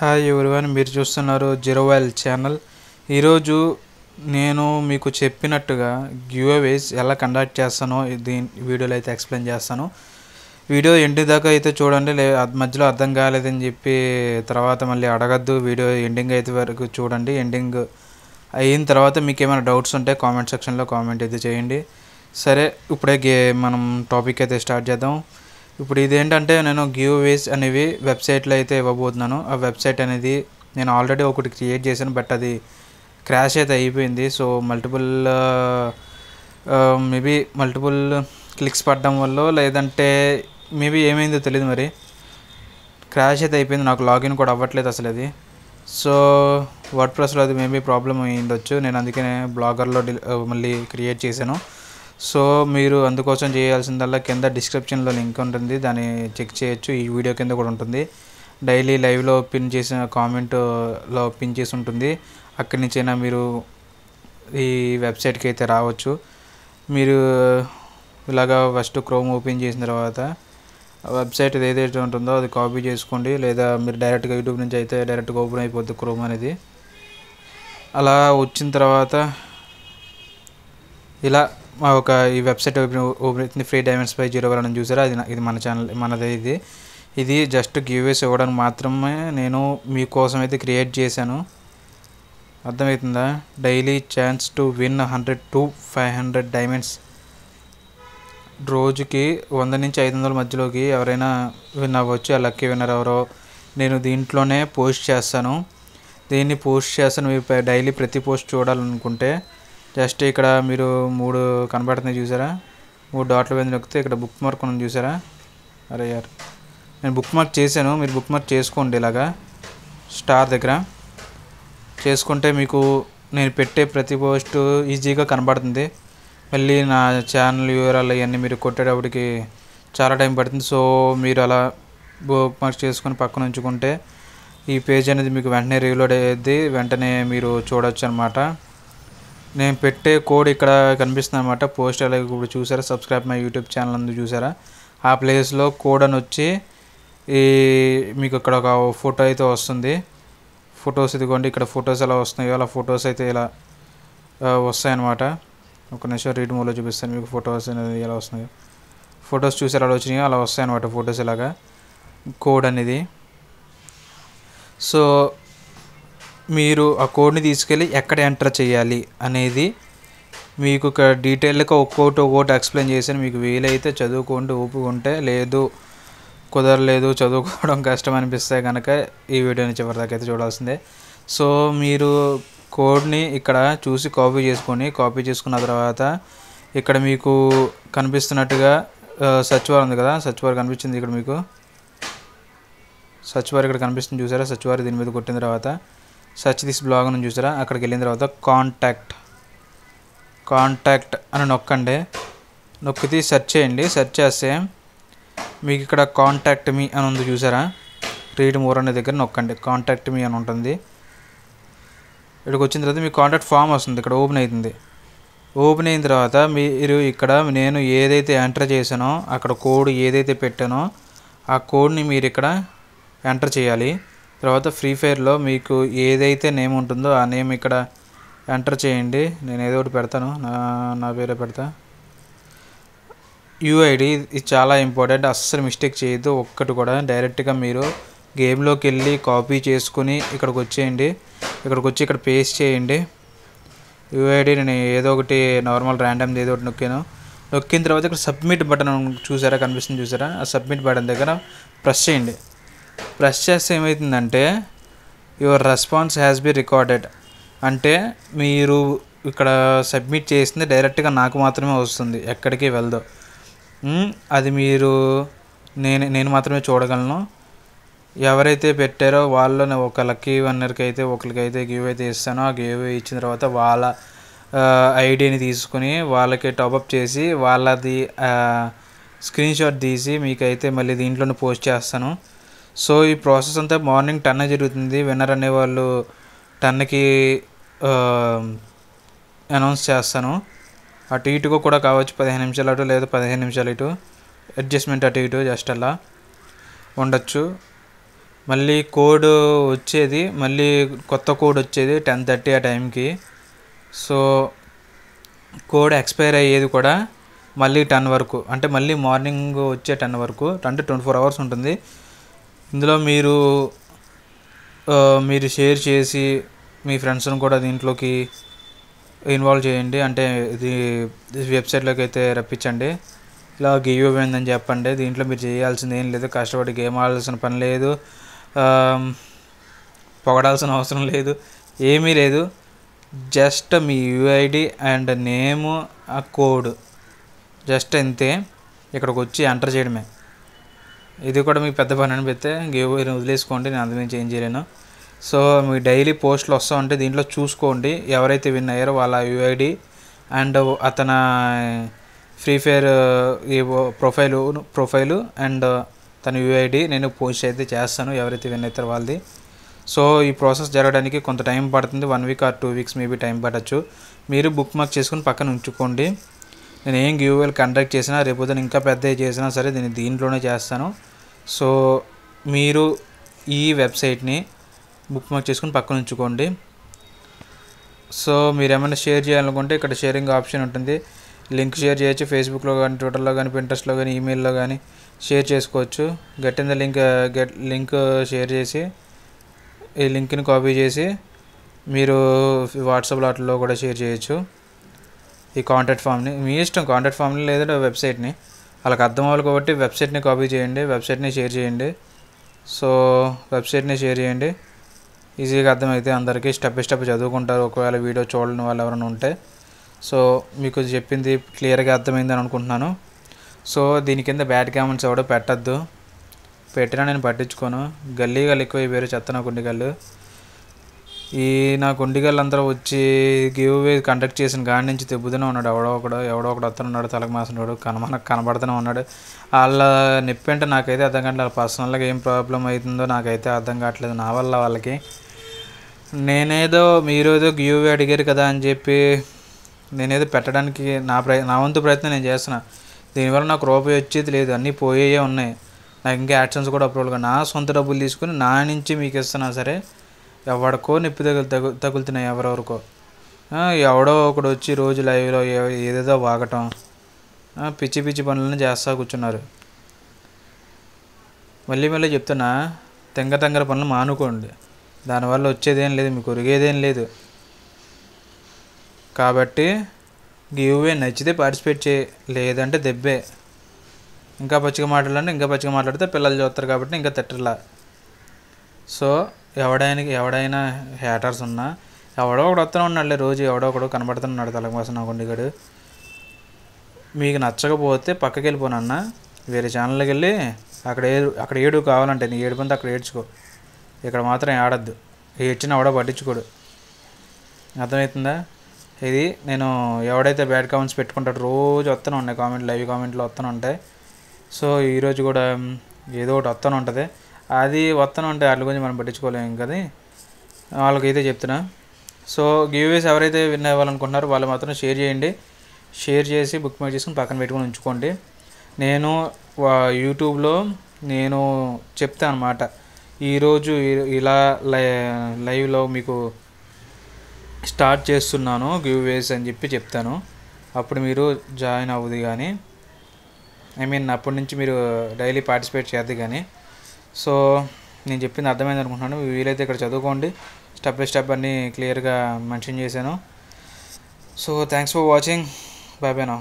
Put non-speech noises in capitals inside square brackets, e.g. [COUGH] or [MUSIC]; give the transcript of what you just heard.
hi everyone మీరు చూస్తున్నారు జీరోవైల్ channel ఈరోజు నేను మీకు చెప్పినట్టుగా గివ్అవేస్ ఎలా కండక్ట్ చేస్తానో దీని వీడియోలో అయితే ఎక్స్ప్లెయిన్ చేస్తాను వీడియో ఎండి దాకా అయితే చూడండి లే మధ్యలో అర్థం కాలేదని చెప్పి తర్వాత మళ్ళీ అడగద్దు వీడియో ఎండింగ్ అయితే వరకు చూడండి ఎండింగ్ అయిన తర్వాత మీకు ఏమైనా డౌట్స్ ఉంటే కామెంట్ సెక్షన్లో కామెంట్ అయితే చేయండి సరే ఇప్పుడే గే మనం టాపిక్ అయితే స్టార్ట్ చేద్దాం ఇప్పుడు ఇదేంటంటే నేను గివ్ వేస్ అనేవి వెబ్సైట్లో అయితే ఇవ్వబోతున్నాను ఆ వెబ్సైట్ అనేది నేను ఆల్రెడీ ఒకటి క్రియేట్ చేశాను బట్ అది క్రాష్ అయితే అయిపోయింది so multiple maybe multiple clicks పడడం వల్ల లేదంటే మేబీ ఏమైందో తెలియదు మరి క్రాష్ అయితే అయిపోయింది నాకు లాగిన్ కూడా అవ్వట్లేదు అసలు అది సో వర్డ్ ప్రెస్లో అది మేబీ ప్రాబ్లం అయ్యి ఉండొచ్చు నేను అందుకనే బ్లాగర్లో uh, మళ్ళీ క్రియేట్ చేశాను సో మీరు అందుకోసం చేయాల్సిందల్లా కింద డిస్క్రిప్షన్లో లింక్ ఉంటుంది దాన్ని చెక్ చేయొచ్చు ఈ వీడియో కింద కూడా ఉంటుంది డైలీ లైవ్లో పిన్ చేసిన కామెంట్లో పిన్ చేసి ఉంటుంది అక్కడి నుంచైనా మీరు ఈ వెబ్సైట్కి అయితే రావచ్చు మీరు ఇలాగా ఫస్ట్ క్రోమ్ ఓపెన్ చేసిన తర్వాత వెబ్సైట్ ఏదైతే ఉంటుందో అది కాపీ చేసుకోండి లేదా మీరు డైరెక్ట్గా యూట్యూబ్ నుంచి అయితే డైరెక్ట్గా ఓపెన్ అయిపోద్ది క్రోమ్ అనేది అలా వచ్చిన తర్వాత ఇలా ఒక ఈ website open open free diamonds by zero వరణం చూసారా అది ఇది మన ఛానల్ మనది ఇది ఇది జస్ట్ గివ్వేస్ ఇవ్వడానికి మాత్రమే నేను మీకోసం అయితే క్రియేట్ చేశాను అర్థమవుతుందా daily chance to win hundred to five hundred diamonds రోజుకి వంద నుంచి ఐదు వందల మధ్యలోకి ఎవరైనా విన్ అవ్వచ్చు ఆ లక్కీ విన్నర్ ఎవరో నేను దీంట్లోనే పోస్ట్ చేస్తాను దీన్ని పోస్ట్ చేస్తాను మీ డైలీ ప్రతి పోస్ట్ చూడాలనుకుంటే జస్ట్ ఇక్కడ మీరు మూడు కనబడుతున్నాయి చూసారా మూడు డాట్లు మీద నొక్కితే ఇక్కడ బుక్ మార్క్ ఉంది చూసారా అరే యార్ నేను బుక్ మార్క్ చేశాను మీరు బుక్ మార్క్ చేసుకోండి ఇలాగా స్టార్ దగ్గర చేసుకుంటే మీకు నేను పెట్టే ప్రతి పోస్ట్ ఈజీగా కనబడుతుంది మళ్ళీ నా ఛానల్ వివరాలు అవన్నీ మీరు కొట్టేటప్పటికి చాలా టైం పడుతుంది సో మీరు అలా బుక్ మార్క్ చేసుకొని పక్కన ఉంచుకుంటే ఈ పేజ్ అనేది మీకు వెంటనే రీలోడ్ అయ్యేది వెంటనే మీరు చూడొచ్చు అనమాట నేను పెట్టే కోడ్ ఇక్కడ కనిపిస్తుంది అనమాట పోస్ట్ అలాగే ఇప్పుడు చూసారా సబ్స్క్రైబ్ మై యూట్యూబ్ ఛానల్ అందు చూసారా ఆ ప్లేస్లో కోడ్ అని వచ్చి ఈ మీకు ఇక్కడ ఒక ఫోటో అయితే వస్తుంది ఫొటోస్ ఇదిగోండి ఇక్కడ ఫొటోస్ ఎలా వస్తున్నాయో అలా ఫొటోస్ అయితే ఇలా వస్తాయన్నమాట ఒక నిమిషం రీడ్ మూలో చూపిస్తాను మీకు ఫొటోస్ అనేది ఎలా వస్తున్నాయో ఫొటోస్ చూసారా అలా వచ్చినాయో అలా వస్తాయన్నమాట ఫొటోస్ ఇలాగా కోడ్ అనేది సో మీరు ఆ కోడ్ని తీసుకెళ్ళి ఎక్కడ ఎంటర్ చేయాలి అనేది మీకు ఒక డీటెయిల్గా ఒక్కోటి ఒక్కోటి ఎక్స్ప్లెయిన్ చేసి మీకు వీలైతే చదువుకోండి ఓపిక ఉంటే లేదు కుదరలేదు చదువుకోవడం [LAUGHS] కష్టం అనిపిస్తే కనుక ఈ వీడియోని చివరిదాకా అయితే చూడాల్సిందే సో మీరు కోడ్ని ఇక్కడ చూసి కాపీ చేసుకొని కాపీ చేసుకున్న తర్వాత ఇక్కడ మీకు కనిపిస్తున్నట్టుగా సచ్ ఉంది కదా సచ్ కనిపించింది ఇక్కడ మీకు సచ్ ఇక్కడ కనిపిస్తుంది చూసారా సచ్ దీని మీద కొట్టిన తర్వాత సర్చ్ దిస్ బ్లాగ్ నుంచి చూసారా అక్కడికి వెళ్ళిన తర్వాత కాంటాక్ట్ కాంటాక్ట్ అని నొక్కండి నొక్కి సెర్చ్ చేయండి సెర్చ్ చేస్తే మీకు ఇక్కడ కాంటాక్ట్ మీ అని ఉంది చూసారా రీడ్ మోర్ అనే దగ్గర నొక్కండి కాంటాక్ట్ మీ అని ఉంటుంది ఇక్కడికి వచ్చిన తర్వాత మీ కాంటాక్ట్ ఫామ్ వస్తుంది ఇక్కడ ఓపెన్ అవుతుంది ఓపెన్ అయిన తర్వాత మీరు ఇక్కడ నేను ఏదైతే ఎంటర్ చేశానో అక్కడ కోడ్ ఏదైతే పెట్టానో ఆ కోడ్ని మీరు ఇక్కడ ఎంటర్ చేయాలి తర్వాత ఫ్రీ ఫైర్లో మీకు ఏదైతే నేమ్ ఉంటుందో ఆ నేమ్ ఇక్కడ ఎంటర్ చేయండి నేను ఏదో ఒకటి పెడతాను నా నా పేరే పెడతా యూఐడి ఇది చాలా ఇంపార్టెంట్ అస్సలు మిస్టేక్ చేయొద్దు ఒక్కటి కూడా డైరెక్ట్గా మీరు గేమ్లోకి వెళ్ళి కాపీ చేసుకుని ఇక్కడికి వచ్చేయండి ఇక్కడికి వచ్చి ఇక్కడ పేస్ట్ చేయండి యూఐడి నేను ఏదో ఒకటి నార్మల్ ర్యాండమ్ ఏదో ఒకటి నొక్కాను నొక్కిన తర్వాత ఇక్కడ సబ్మిట్ బటన్ చూసారా కనిపిస్తుంది చూసారా ఆ సబ్మిట్ బటన్ దగ్గర ప్రెస్ చేయండి ప్రెస్ చేస్తే ఏమవుతుందంటే your response has be recorded అంటే మీరు ఇక్కడ సబ్మిట్ చేసింది డైరెక్ట్గా నాకు మాత్రమే వస్తుంది ఎక్కడికి వెళ్దు అది మీరు నేను నేను మాత్రమే చూడగలను ఎవరైతే పెట్టారో వాళ్ళని ఒక లక్కీ వన్నర్కి అయితే ఒకరికి అయితే గివ్ అయితే ఇస్తాను ఆ గివ్ ఇచ్చిన తర్వాత వాళ్ళ ఐడిని తీసుకుని వాళ్ళకి టాపప్ చేసి వాళ్ళది స్క్రీన్షాట్ తీసి మీకైతే మళ్ళీ దీంట్లోనే పోస్ట్ చేస్తాను సో ఈ ప్రాసెస్ అంతా మార్నింగ్ టెన్ జరుగుతుంది విన్నర్ అనేవాళ్ళు టెన్కి అనౌన్స్ చేస్తాను అటు ఇటుగా కూడా కావచ్చు పదిహేను నిమిషాలు అటు లేదా పదిహేను నిమిషాలు ఇటు అడ్జస్ట్మెంట్ అటు ఇటు జస్ట్ అలా ఉండొచ్చు మళ్ళీ కోడ్ వచ్చేది మళ్ళీ కొత్త కోడ్ వచ్చేది టెన్ థర్టీ ఆ టైంకి సో కోడ్ ఎక్స్పైర్ అయ్యేది కూడా మళ్ళీ టెన్ వరకు అంటే మళ్ళీ మార్నింగ్ వచ్చే టెన్ వరకు అంటే ట్వంటీ ఫోర్ అవర్స్ ఉంటుంది ఇందులో మీరు మీరు షేర్ చేసి మీ ఫ్రెండ్స్ని కూడా దీంట్లోకి ఇన్వాల్వ్ చేయండి అంటే ఇది వెబ్సైట్లోకి అయితే రప్పించండి ఇలా గేమ్ ఇవ్వబడిందని చెప్పండి దీంట్లో మీరు చేయాల్సింది ఏం లేదు కష్టపడి గేమ్ ఆడాల్సిన పని లేదు పొగడాల్సిన అవసరం లేదు ఏమీ లేదు జస్ట్ మీ UID and name code just అంతే ఇక్కడికి వచ్చి ఎంటర్ చేయడమే ఇది కూడా మీకు పెద్ద పని అని పెడితే గేవ్ వదిలేసుకోండి నేను అందులో చేంజ్ చేయలేను సో మీ డైలీ పోస్టులు వస్తూ ఉంటే దీంట్లో చూసుకోండి ఎవరైతే విన్ అయ్యారో వాళ్ళ యుఐడి అండ్ అతన ఫ్రీ ఫైర్ ఈ ప్రొఫైలు ప్రొఫైలు అండ్ తన యుఐడి నేను పోస్ట్ అయితే చేస్తాను ఎవరైతే విన్ అవుతారో వాళ్ళది సో ఈ ప్రాసెస్ జరగడానికి కొంత టైం పడుతుంది one week or two weeks maybe time పడవచ్చు మీరు బుక్ మార్క్ చేసుకుని పక్కన ఉంచుకోండి నేను ఏం గివ్ కండక్ట్ చేసినా రేపు ఇంకా పెద్దవి చేసినా సరే నేను దీంట్లోనే చేస్తాను సో మీరు ఈ వెబ్సైట్ని బుక్ మార్క్ చేసుకుని పక్కన ఉంచుకోండి సో మీరు ఏమైనా షేర్ చేయాలనుకుంటే ఇక్కడ షేరింగ్ ఆప్షన్ ఉంటుంది లింక్ షేర్ చేయొచ్చు ఫేస్బుక్లో కానీ ట్విట్టర్లో కానీ పింట్రెస్ట్లో కానీ ఈమెయిల్లో కానీ షేర్ చేసుకోవచ్చు get in the link get link share చేసి ఈ లింక్ని కాపీ చేసి మీరు వాట్సాప్ లాట్లో కూడా షేర్ చేయొచ్చు ఈ కాంటాక్ట్ ఫామ్ని మీ ఇష్టం కాంటాక్ట్ ఫామ్ని లేదా వెబ్సైట్ని వాళ్ళకి అర్థం అవ్వాలి కాబట్టి వెబ్సైట్ని కాపీ చేయండి వెబ్సైట్ని షేర్ చేయండి సో వెబ్సైట్ని షేర్ చేయండి ఈజీగా అర్థమైతే అందరికీ స్టెప్ బై స్టెప్ చదువుకుంటారు ఒకవేళ వీడియో చూడని వాళ్ళు ఎవరైనా ఉంటే సో మీకు చెప్పింది క్లియర్గా అర్థమైందని అనుకుంటున్నాను సో దీని కింద బ్యాడ్ కామెంట్స్ ఎవడో పెట్టద్దు పెట్టినా నేను పట్టించుకోను గల్లీ గల్లు ఎక్కువ పేరు చెత్తనా కొన్ని గల్లు ఈ నా అంతా వచ్చి గివ్ అవే కండక్ట్ చేసిన గాడి నుంచి తెబ్బుతూనే ఉన్నాడు ఎవడో ఒకడు ఎవడో ఒకడు అతను ఉన్నాడు తలకు మాసినాడు కనమన కనబడుతూనే ఉన్నాడు వాళ్ళ నొప్పి అంటే నాకైతే అర్థం కావట్లేదు వాళ్ళ పర్సనల్గా ఏం ప్రాబ్లం అవుతుందో నాకైతే అర్థం కావట్లేదు నా వల్ల వాళ్ళకి నేనేదో ఏదో గివ్ అవే అడిగారు కదా అని చెప్పి నేనేదో పెట్టడానికి నా ప్రయ నా వంతు ప్రయత్నం నేను చేస్తున్నా దీనివల్ల నాకు రూపాయి వచ్చేది లేదు అన్నీ పోయే ఉన్నాయి నాకు ఇంకా యాక్షన్స్ కూడా అప్రూవల్గా నా సొంత డబ్బులు తీసుకుని నా నుంచి మీకు ఇస్తున్నా సరే ఎవడికో నొప్పి తగులు తగు తగులుతున్నాయి ఎవరెవరికో ఎవడో ఒకడు వచ్చి రోజు లైవ్లో ఏదేదో వాగటం పిచ్చి పిచ్చి పనులను చేస్తా కూర్చున్నారు మళ్ళీ మళ్ళీ చెప్తున్నా తెంగ తెంగర పనులు మానుకోండి దానివల్ల వచ్చేదేం లేదు మీకు ఒరిగేదేం లేదు కాబట్టి గివ్వే నచ్చితే పార్టిసిపేట్ చేయి లేదంటే దెబ్బే ఇంకా పచ్చిగా మాట్లాడాలంటే ఇంకా పచ్చిగా మాట్లాడితే పిల్లలు చూస్తారు కాబట్టి ఇంకా తిట్టర్లా సో ఎవడానికి ఎవడైనా హేటర్స్ ఉన్నా ఎవడో ఒకడు వస్తూనే ఉన్నాడులే రోజు ఎవడో ఒకడు కనబడుతున్నాడు తలకమాసం నాకుండిగాడు మీకు నచ్చకపోతే పక్కకి వెళ్ళిపోనన్నా వేరే ఛానల్కి వెళ్ళి అక్కడ ఏ అక్కడ ఏడు కావాలంటే నీ ఏడు అక్కడ ఏడ్చుకో ఇక్కడ మాత్రం ఆడద్దు ఏడ్చిన ఎవడో పట్టించుకోడు అర్థమవుతుందా ఇది నేను ఎవడైతే బ్యాడ్ కామెంట్స్ పెట్టుకుంటాడు రోజు వస్తూనే ఉన్నాయి కామెంట్ లైవ్ కామెంట్లు వస్తూనే ఉంటాయి సో ఈరోజు కూడా ఏదో ఒకటి వస్తూనే ఉంటుంది అది వస్తాను అంటే వాటి గురించి మనం పట్టించుకోలేము కదా వాళ్ళకి అయితే చెప్తున్నా సో గివ్వేస్ ఎవరైతే విన్ అవ్వాలనుకుంటున్నారో వాళ్ళు మాత్రం షేర్ చేయండి షేర్ చేసి బుక్ మేక్ చేసుకుని పక్కన పెట్టుకుని ఉంచుకోండి నేను యూట్యూబ్లో నేను చెప్తాను అనమాట ఈరోజు ఇలా లైవ్లో మీకు స్టార్ట్ చేస్తున్నాను గివ్వేస్ అని చెప్పి చెప్తాను అప్పుడు మీరు జాయిన్ అవ్వదు కానీ ఐ మీన్ అప్పటి నుంచి మీరు డైలీ పార్టిసిపేట్ చేద్దు కానీ సో నేను చెప్పింది అర్థమైంది అనుకుంటున్నాను వీలైతే ఇక్కడ చదువుకోండి స్టెప్ బై స్టెప్ అన్నీ క్లియర్గా మెన్షన్ చేశాను so thanks for watching bye bye నా